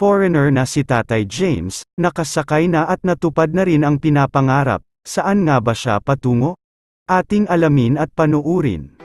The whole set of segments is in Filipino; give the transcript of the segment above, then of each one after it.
foreigner na si Tatay James, nakasakay na at natupad na rin ang pinapangarap, saan nga ba siya patungo? Ating alamin at panuurin.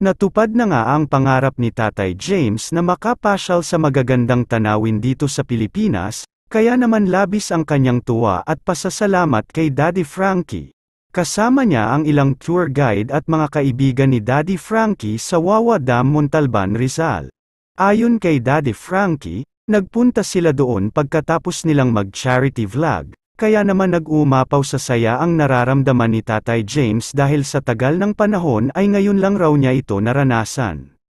Natupad na nga ang pangarap ni Tatay James na makapasyal sa magagandang tanawin dito sa Pilipinas, kaya naman labis ang kanyang tuwa at pasasalamat kay Daddy Frankie. Kasama niya ang ilang tour guide at mga kaibigan ni Daddy Frankie sa Wawa Dam Montalban Rizal. Ayon kay Daddy Frankie, nagpunta sila doon pagkatapos nilang mag-charity vlog, kaya naman nag-umapaw sa saya ang nararamdaman ni Tatay James dahil sa tagal ng panahon ay ngayon lang raw niya ito naranasan.